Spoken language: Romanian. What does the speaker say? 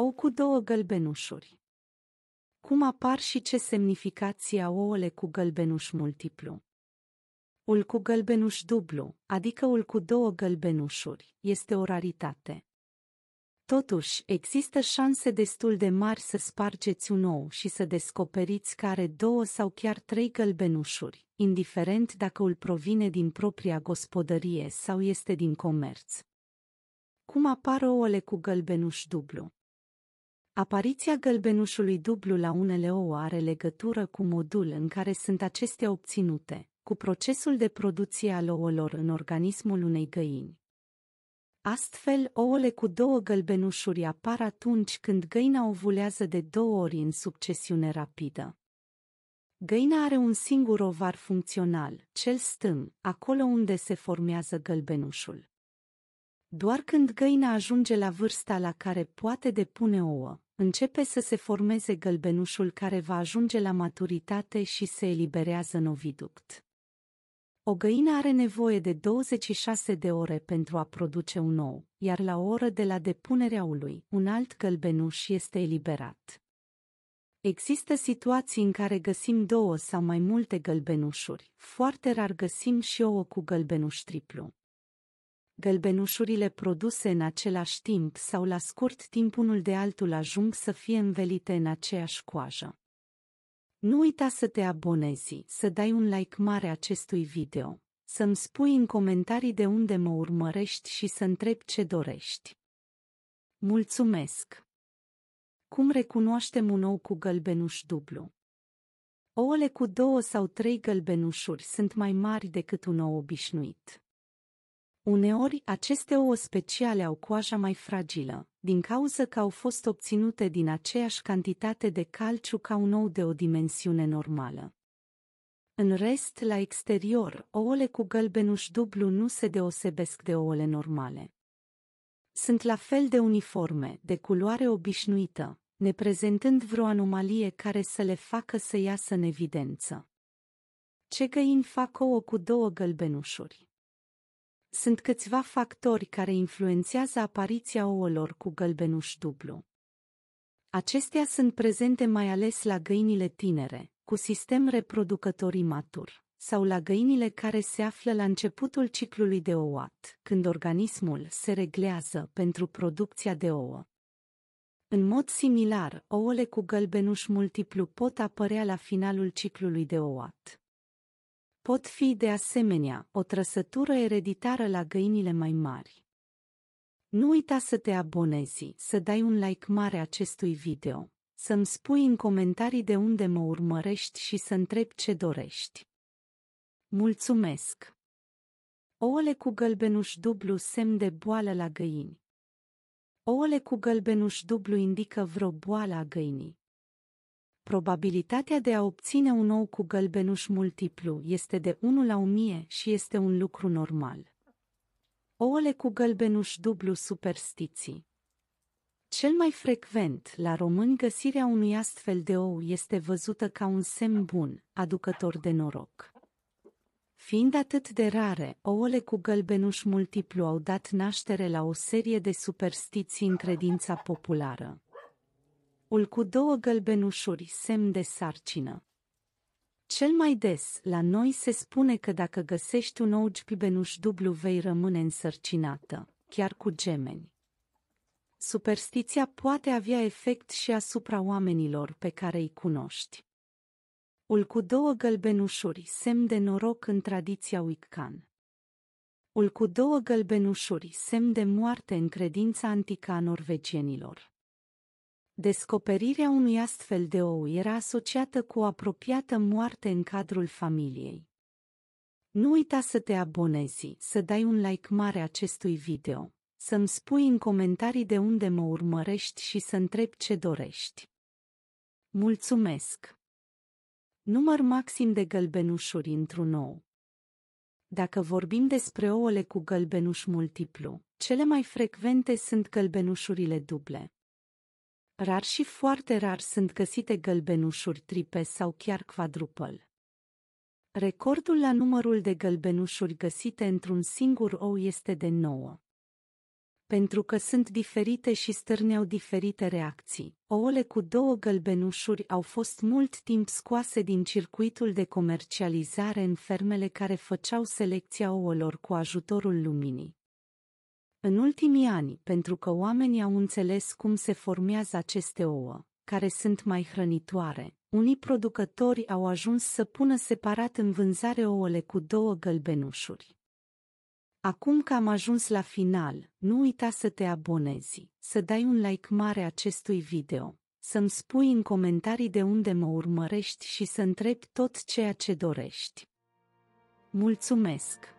ou cu două gălbenușuri. Cum apar și ce semnificație au ouăle cu gălbenuș multiplu? Ul cu gălbenuș dublu, adică ul cu două gălbenușuri, este o raritate. Totuși, există șanse destul de mari să spargeți un ou și să descoperiți că are două sau chiar trei gălbenușuri, indiferent dacă îl provine din propria gospodărie sau este din comerț. Cum apar ouăle cu gălbenuș dublu? Apariția gălbenușului dublu la unele ouă are legătură cu modul în care sunt acestea obținute, cu procesul de producție al ouălor în organismul unei găini. Astfel, ouăle cu două gălbenușuri apar atunci când găina ovulează de două ori în succesiune rapidă. Găina are un singur ovar funcțional, cel stâng, acolo unde se formează gălbenușul. Doar când găina ajunge la vârsta la care poate depune ouă, Începe să se formeze gălbenușul care va ajunge la maturitate și se eliberează oviduct. O găină are nevoie de 26 de ore pentru a produce un ou, iar la o oră de la depunerea ului, un alt gălbenuș este eliberat. Există situații în care găsim două sau mai multe gălbenușuri, foarte rar găsim și ouă cu gălbenuș triplu gălbenușurile produse în același timp sau la scurt timp unul de altul ajung să fie învelite în aceeași coajă. Nu uita să te abonezi, să dai un like mare acestui video, să-mi spui în comentarii de unde mă urmărești și să întreb ce dorești. Mulțumesc! Cum recunoaștem un ou cu gălbenuș dublu? Ouăle cu două sau trei gălbenușuri sunt mai mari decât un ou obișnuit. Uneori, aceste ouă speciale au coaja mai fragilă, din cauza că au fost obținute din aceeași cantitate de calciu ca un ou de o dimensiune normală. În rest, la exterior, ouăle cu gălbenuș dublu nu se deosebesc de ouăle normale. Sunt la fel de uniforme, de culoare obișnuită, neprezentând vreo anomalie care să le facă să iasă în evidență. ce găini fac ouă cu două gălbenușuri. Sunt câțiva factori care influențează apariția ouălor cu gălbenuș dublu. Acestea sunt prezente mai ales la găinile tinere, cu sistem reproducător imatur, sau la găinile care se află la începutul ciclului de ouat, când organismul se reglează pentru producția de ouă. În mod similar, ouăle cu gălbenuș multiplu pot apărea la finalul ciclului de ouat pot fi de asemenea o trăsătură ereditară la găinile mai mari. Nu uita să te abonezi, să dai un like mare acestui video, să-mi spui în comentarii de unde mă urmărești și să întreb ce dorești. Mulțumesc! Ouăle cu gălbenuș dublu semn de boală la găini. Ouăle cu gălbenuș dublu indică vreo boală a găinii probabilitatea de a obține un ou cu gălbenuș multiplu este de 1 la 1000 și este un lucru normal. Ouăle cu gălbenuș dublu superstiții Cel mai frecvent la români găsirea unui astfel de ou este văzută ca un semn bun, aducător de noroc. Fiind atât de rare, ouăle cu gălbenuș multiplu au dat naștere la o serie de superstiții în credința populară ul cu două gălbenușuri, semn de sarcină. Cel mai des, la noi se spune că dacă găsești un ougi pibenuș dublu vei rămâne însărcinată, chiar cu gemeni. Superstiția poate avea efect și asupra oamenilor pe care îi cunoști. Ul cu două gălbenușuri, semn de noroc în tradiția Wiccan. Ul cu două gălbenușuri, semn de moarte în credința antică a norvegienilor. Descoperirea unui astfel de ou era asociată cu o apropiată moarte în cadrul familiei. Nu uita să te abonezi, să dai un like mare acestui video, să-mi spui în comentarii de unde mă urmărești și să întreb ce dorești. Mulțumesc! Număr maxim de gălbenușuri într-un ou. Dacă vorbim despre ouăle cu gălbenuș multiplu, cele mai frecvente sunt gălbenușurile duble, Rar și foarte rar sunt găsite gălbenușuri tripe sau chiar quadrupel. Recordul la numărul de gălbenușuri găsite într-un singur ou este de 9 pentru că sunt diferite și stârneau diferite reacții. Ouăle cu două gălbenușuri au fost mult timp scoase din circuitul de comercializare în fermele care făceau selecția ouălor cu ajutorul luminii. În ultimii ani, pentru că oamenii au înțeles cum se formează aceste ouă, care sunt mai hrănitoare, unii producători au ajuns să pună separat în vânzare ouăle cu două gălbenușuri. Acum că am ajuns la final, nu uita să te abonezi, să dai un like mare acestui video, să-mi spui în comentarii de unde mă urmărești și să întrebi tot ceea ce dorești. Mulțumesc!